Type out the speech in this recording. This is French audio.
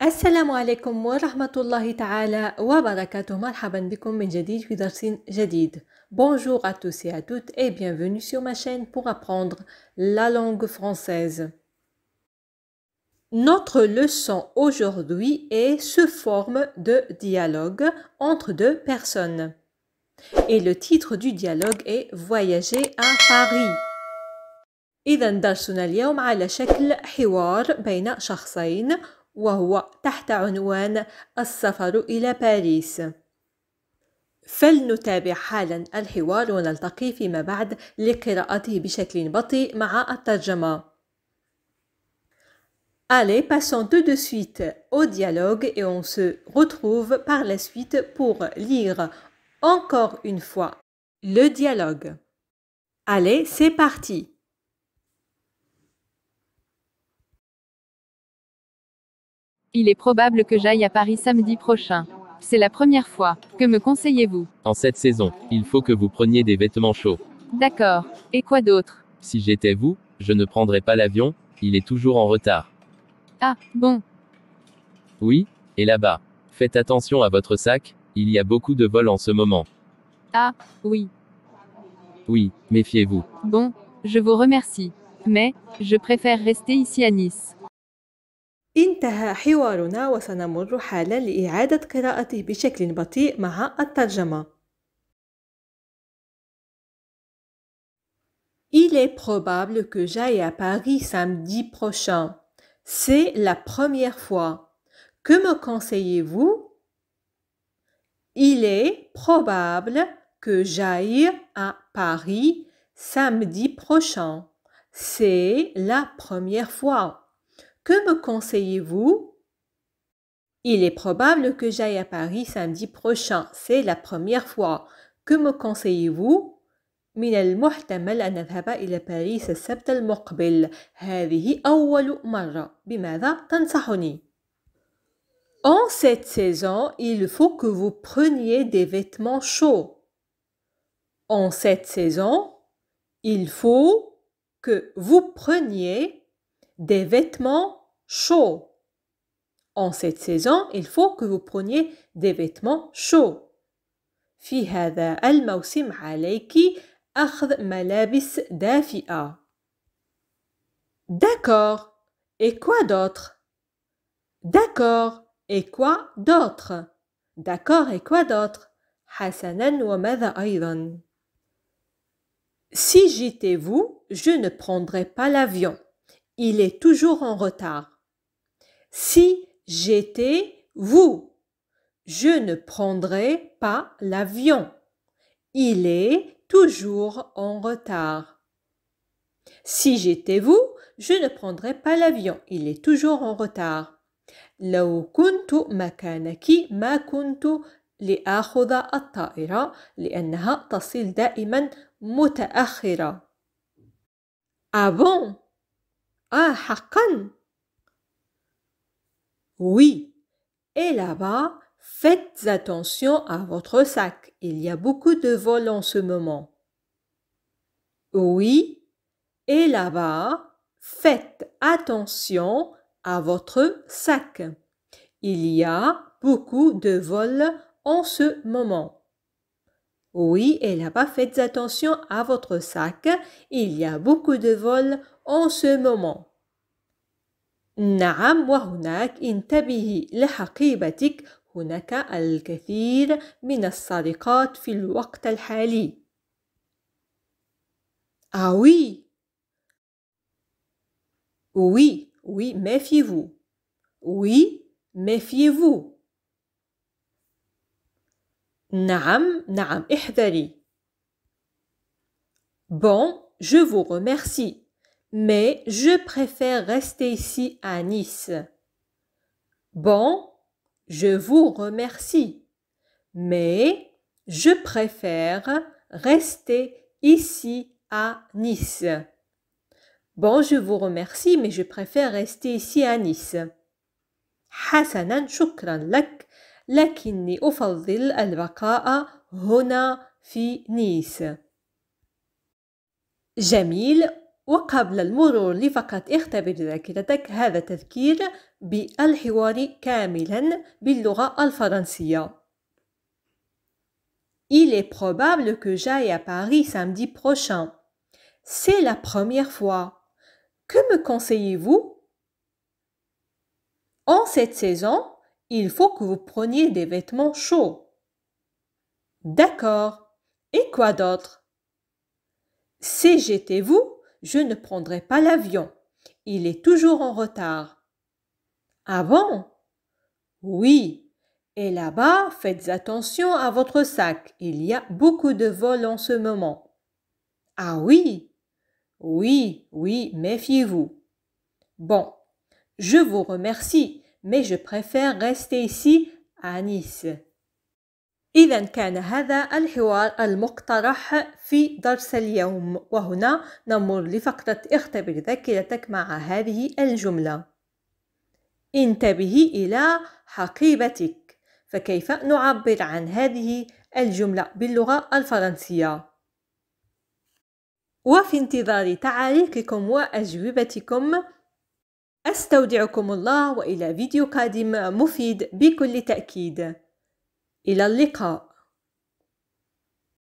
Assalamu عليكم wa الله تعالى وبركاته مرحبا Bonjour à tous et à toutes et bienvenue sur ma chaîne pour apprendre la langue française. Notre leçon aujourd'hui est sous forme de dialogue entre deux personnes. Et le titre du dialogue est Voyager à Paris. وهو تحت عنوان السفر إلى باريس فلنتابع حالا الحوار ونلتقي فيما بعد لقراءته بشكل بطيء مع الترجمة Allez, passons tout de suite au dialogue et on se retrouve par la suite pour lire encore une fois le dialogue. Allez, c'est parti. Il est probable que j'aille à Paris samedi prochain. C'est la première fois. Que me conseillez-vous En cette saison, il faut que vous preniez des vêtements chauds. D'accord. Et quoi d'autre Si j'étais vous, je ne prendrais pas l'avion, il est toujours en retard. Ah, bon. Oui, et là-bas. Faites attention à votre sac, il y a beaucoup de vols en ce moment. Ah, oui. Oui, méfiez-vous. Bon, je vous remercie. Mais, je préfère rester ici à Nice. Il est probable que j'aille à Paris samedi prochain. C'est la première fois. Que me conseillez-vous? Il est probable que j'aille à Paris samedi prochain. C'est la première fois. Que me conseillez-vous Il est probable que j'aille à Paris samedi prochain. C'est la première fois. Que me conseillez-vous من المحتمل أن إلى باريس السبت المقبل. هذه أول مرة. بماذا En cette saison, il faut que vous preniez des vêtements chauds. En cette saison, il faut que vous preniez des vêtements chauds. En cette saison, il faut que vous preniez des vêtements chauds. في هذا الموسم عليك أخذ ملابس دافئة. D'accord. Et quoi d'autre D'accord. Et quoi d'autre D'accord. Et quoi d'autre حسنا وماذا أيضا Si j'étais vous, je ne prendrais pas l'avion il est toujours en retard. Si j'étais vous, je ne prendrais pas l'avion. Il est toujours en retard. Si j'étais vous, je ne prendrais pas l'avion. Il est toujours en retard. لو كنت مكانك ما كنت تصل دائما Ah bon ah, Hakan Oui. Et là-bas, faites attention à votre sac. Il y a beaucoup de vols en ce moment. Oui. Et là-bas, faites attention à votre sac. Il y a beaucoup de vols en ce moment. Oui, elle n'a pas fait attention à votre sac. Il y a beaucoup de vols en ce moment. نعم وهناك انتبهي لحقيبتك هناك الكثير من السرقات في الوقت الحالي. Ah oui. Oui, oui, méfiez-vous. Oui, méfiez-vous. Naam, naam, ihdari. Bon, je vous remercie, mais je préfère rester ici à Nice. Bon, je vous remercie, mais je préfère rester ici à Nice. Bon, je vous remercie, mais je préfère rester ici à Nice. Hassanan, لكني أفضل البقاء هنا في نيس جميل وقبل المرور لفقط اختبر ذاكرتك هذا تذكير بالحوار كاملا باللغة الفرنسية Il est probable que j'aille à Paris samedi prochain. C'est la première fois. Que me conseillez-vous En cette saison, il faut que vous preniez des vêtements chauds. D'accord. Et quoi d'autre Si j'étais vous, je ne prendrais pas l'avion. Il est toujours en retard. Ah bon Oui. Et là-bas, faites attention à votre sac. Il y a beaucoup de vols en ce moment. Ah oui Oui, oui, méfiez-vous. Bon, je vous remercie. mais je préfère rester ici à Nice. إذا كان هذا الحوار المقترح في درس اليوم وهنا نمر لفقرة اختبر ذاكرتك مع هذه الجملة انتبهي إلى حقيبتك فكيف نعبر عن هذه الجملة باللغة الفرنسية؟ وفي انتظار تعليقكم وأجوبتكم أستودعكم الله وإلى فيديو قادم مفيد بكل تأكيد إلى اللقاء